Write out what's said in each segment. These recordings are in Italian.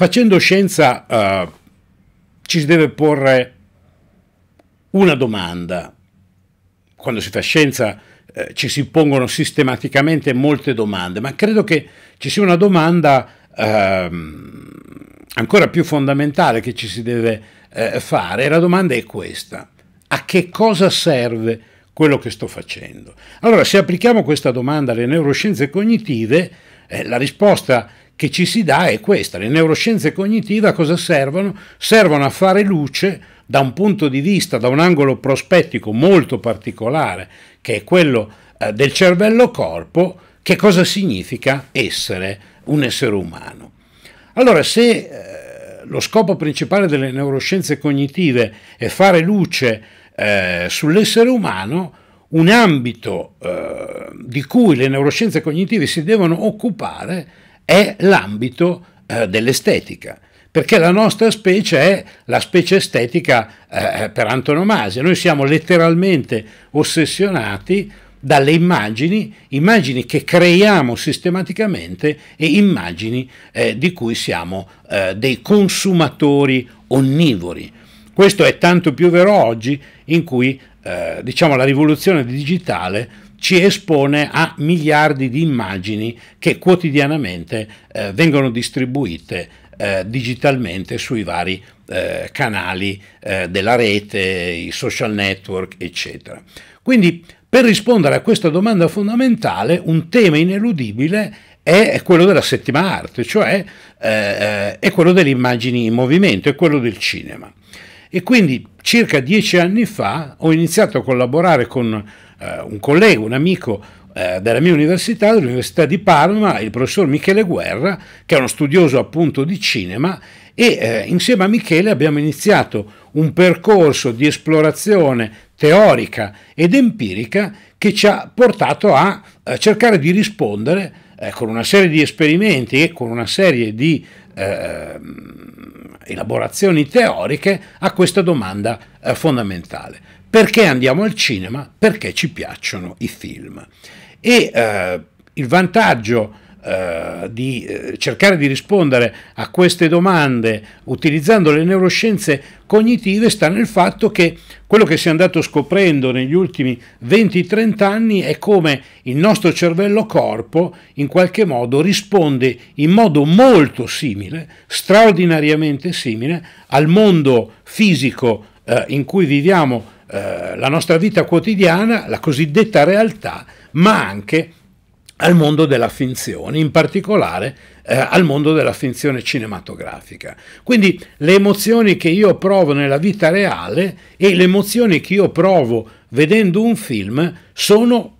Facendo scienza eh, ci si deve porre una domanda. Quando si fa scienza eh, ci si pongono sistematicamente molte domande, ma credo che ci sia una domanda eh, ancora più fondamentale che ci si deve eh, fare la domanda è questa. A che cosa serve quello che sto facendo? Allora, se applichiamo questa domanda alle neuroscienze cognitive, eh, la risposta che ci si dà è questa. Le neuroscienze cognitive a cosa servono? Servono a fare luce da un punto di vista, da un angolo prospettico molto particolare, che è quello eh, del cervello-corpo, che cosa significa essere un essere umano. Allora, se eh, lo scopo principale delle neuroscienze cognitive è fare luce eh, sull'essere umano, un ambito eh, di cui le neuroscienze cognitive si devono occupare è l'ambito eh, dell'estetica, perché la nostra specie è la specie estetica eh, per antonomasia, noi siamo letteralmente ossessionati dalle immagini, immagini che creiamo sistematicamente e immagini eh, di cui siamo eh, dei consumatori onnivori. Questo è tanto più vero oggi in cui eh, diciamo, la rivoluzione digitale ci espone a miliardi di immagini che quotidianamente eh, vengono distribuite eh, digitalmente sui vari eh, canali eh, della rete, i social network, eccetera. Quindi per rispondere a questa domanda fondamentale, un tema ineludibile è quello della settima arte, cioè eh, eh, è quello delle immagini in movimento, è quello del cinema. E quindi circa dieci anni fa ho iniziato a collaborare con eh, un collega, un amico eh, della mia università, dell'Università di Parma, il professor Michele Guerra, che è uno studioso appunto di cinema, e eh, insieme a Michele abbiamo iniziato un percorso di esplorazione teorica ed empirica che ci ha portato a, a eh, cercare di rispondere eh, con una serie di esperimenti e con una serie di eh, elaborazioni teoriche a questa domanda eh, fondamentale. Perché andiamo al cinema? Perché ci piacciono i film. E eh, il vantaggio eh, di eh, cercare di rispondere a queste domande utilizzando le neuroscienze cognitive sta nel fatto che quello che si è andato scoprendo negli ultimi 20-30 anni è come il nostro cervello corpo in qualche modo risponde in modo molto simile, straordinariamente simile al mondo fisico eh, in cui viviamo eh, la nostra vita quotidiana, la cosiddetta realtà, ma anche al mondo della finzione, in particolare eh, al mondo della finzione cinematografica. Quindi le emozioni che io provo nella vita reale e le emozioni che io provo vedendo un film sono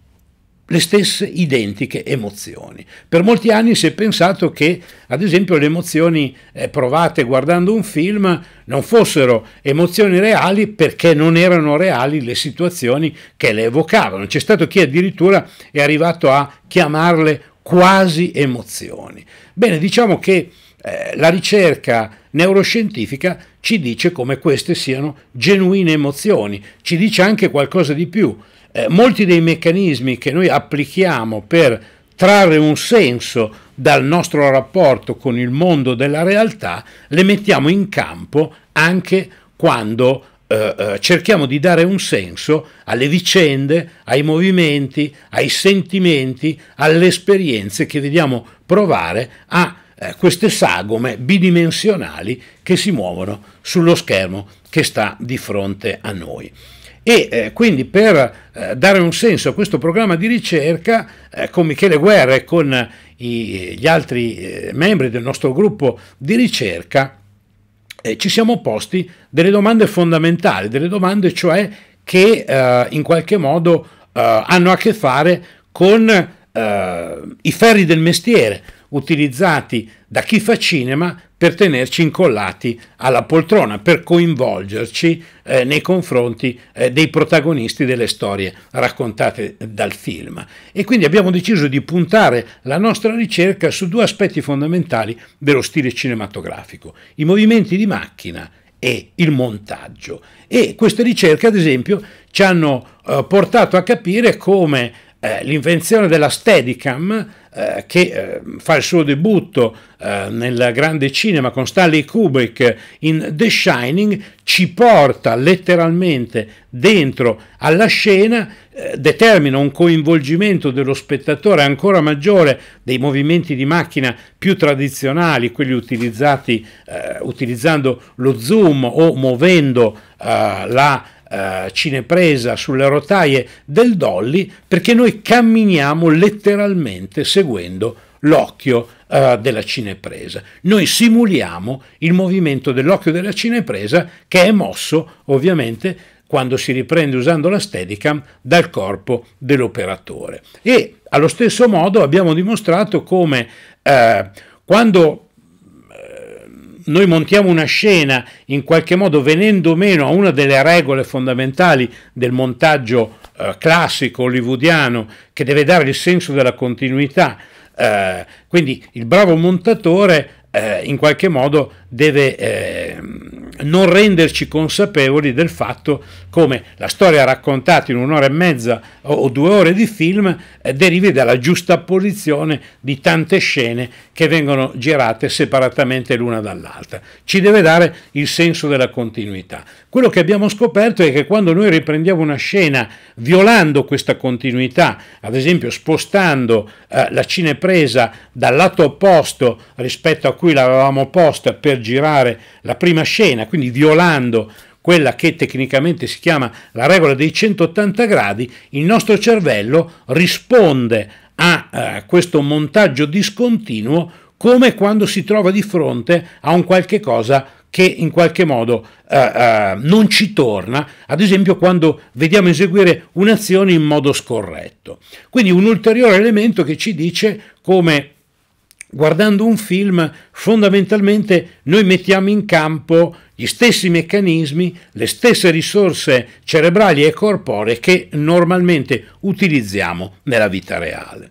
le stesse identiche emozioni. Per molti anni si è pensato che, ad esempio, le emozioni eh, provate guardando un film non fossero emozioni reali perché non erano reali le situazioni che le evocavano. C'è stato chi addirittura è arrivato a chiamarle quasi emozioni. Bene, diciamo che eh, la ricerca neuroscientifica ci dice come queste siano genuine emozioni, ci dice anche qualcosa di più. Eh, molti dei meccanismi che noi applichiamo per trarre un senso dal nostro rapporto con il mondo della realtà, le mettiamo in campo anche quando eh, eh cerchiamo di dare un senso alle vicende, ai movimenti, ai sentimenti, alle esperienze che vediamo provare a eh, queste sagome bidimensionali che si muovono sullo schermo che sta di fronte a noi. E eh, quindi per eh, dare un senso a questo programma di ricerca, eh, con Michele Guerra e con eh, i, gli altri eh, membri del nostro gruppo di ricerca, ci siamo posti delle domande fondamentali, delle domande cioè che in qualche modo hanno a che fare con i ferri del mestiere, utilizzati da chi fa cinema per tenerci incollati alla poltrona, per coinvolgerci eh, nei confronti eh, dei protagonisti delle storie raccontate dal film. E quindi abbiamo deciso di puntare la nostra ricerca su due aspetti fondamentali dello stile cinematografico, i movimenti di macchina e il montaggio. E queste ricerche, ad esempio, ci hanno eh, portato a capire come eh, l'invenzione della Steadicam eh, che eh, fa il suo debutto eh, nel grande cinema con Stanley Kubrick in The Shining, ci porta letteralmente dentro alla scena, eh, determina un coinvolgimento dello spettatore ancora maggiore dei movimenti di macchina più tradizionali, quelli utilizzati eh, utilizzando lo zoom o muovendo la eh, cinepresa, sulle rotaie del Dolly, perché noi camminiamo letteralmente seguendo l'occhio eh, della cinepresa. Noi simuliamo il movimento dell'occhio della cinepresa che è mosso ovviamente quando si riprende usando la Steadicam dal corpo dell'operatore. E allo stesso modo abbiamo dimostrato come eh, quando noi montiamo una scena in qualche modo venendo meno a una delle regole fondamentali del montaggio eh, classico hollywoodiano che deve dare il senso della continuità. Eh, quindi il bravo montatore eh, in qualche modo deve ehm, non renderci consapevoli del fatto come la storia raccontata in un'ora e mezza o due ore di film eh, derivi dalla giusta posizione di tante scene che vengono girate separatamente l'una dall'altra. Ci deve dare il senso della continuità. Quello che abbiamo scoperto è che quando noi riprendiamo una scena violando questa continuità, ad esempio spostando eh, la cinepresa dal lato opposto rispetto a cui l'avevamo posta per girare la prima scena, quindi violando quella che tecnicamente si chiama la regola dei 180 gradi, il nostro cervello risponde a eh, questo montaggio discontinuo come quando si trova di fronte a un qualche cosa che in qualche modo eh, eh, non ci torna, ad esempio quando vediamo eseguire un'azione in modo scorretto. Quindi un ulteriore elemento che ci dice come guardando un film fondamentalmente noi mettiamo in campo gli stessi meccanismi, le stesse risorse cerebrali e corporee che normalmente utilizziamo nella vita reale.